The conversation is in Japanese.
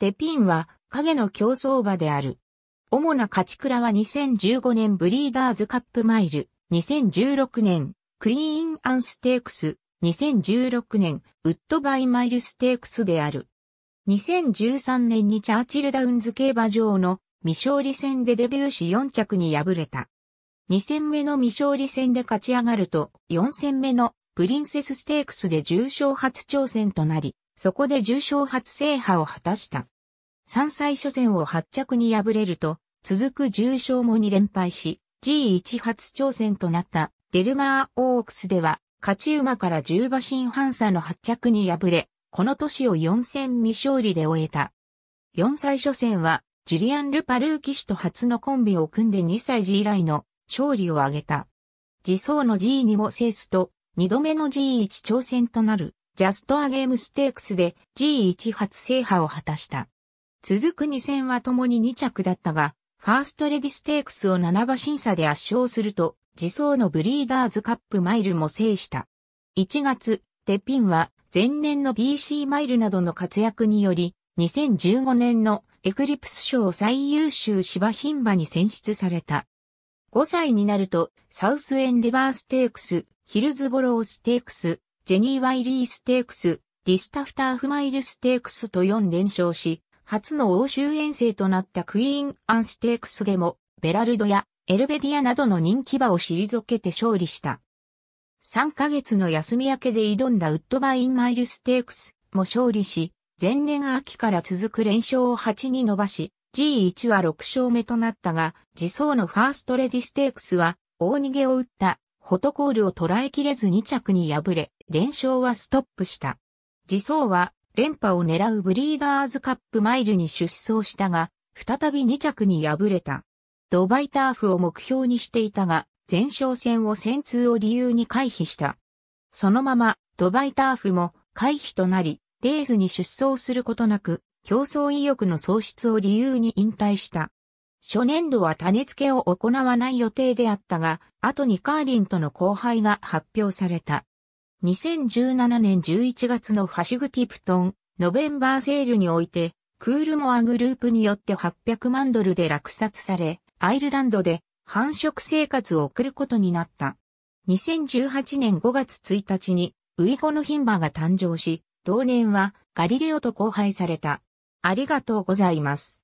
デピンは影の競争馬である。主な勝ち倉は2015年ブリーダーズカップマイル、2016年クイーンアンステークス、2016年ウッドバイマイルステークスである。2013年にチャーチルダウンズ競馬場の未勝利戦でデビューし4着に敗れた。2戦目の未勝利戦で勝ち上がると、4戦目のプリンセスステークスで重賞初挑戦となり、そこで重賞初制覇を果たした。3歳初戦を8着に敗れると、続く重賞も2連敗し、G1 初挑戦となったデルマーオークスでは、勝ち馬から10馬身半差の8着に敗れ、この年を4戦未勝利で終えた。4歳初戦は、ジュリアン・ル・パルー騎手と初のコンビを組んで2歳時以来の勝利を挙げた。自走の G 2も制すと、2度目の G1 挑戦となる。ジャストアゲームステークスで G1 初制覇を果たした。続く2戦は共に2着だったが、ファーストレディステークスを7馬審査で圧勝すると、自走のブリーダーズカップマイルも制した。1月、テピンは前年の BC マイルなどの活躍により、2015年のエクリプス賞最優秀芝品馬に選出された。5歳になると、サウスエンデバーステークス、ヒルズボローステークス、ジェニー・ワイリーステークス、ディスタフターフマイルステークスと4連勝し、初の欧州遠征となったクイーン・アンステークスでも、ベラルドやエルベディアなどの人気馬を退けて勝利した。3ヶ月の休み明けで挑んだウッドバインマイルステークスも勝利し、前年秋から続く連勝を8に伸ばし、G1 は6勝目となったが、自走のファーストレディステークスは、大逃げを打ったフォトコールを捉えきれず2着に敗れ、連勝はストップした。自走は連覇を狙うブリーダーズカップマイルに出走したが、再び2着に敗れた。ドバイターフを目標にしていたが、前哨戦を戦通を理由に回避した。そのまま、ドバイターフも回避となり、レースに出走することなく、競争意欲の喪失を理由に引退した。初年度は種付けを行わない予定であったが、後にカーリンとの交配が発表された。2017年11月のファシグティプトン、ノベンバーセールにおいて、クールモアグループによって800万ドルで落札され、アイルランドで繁殖生活を送ることになった。2018年5月1日にウイゴのヒンバが誕生し、同年はガリレオと交配された。ありがとうございます。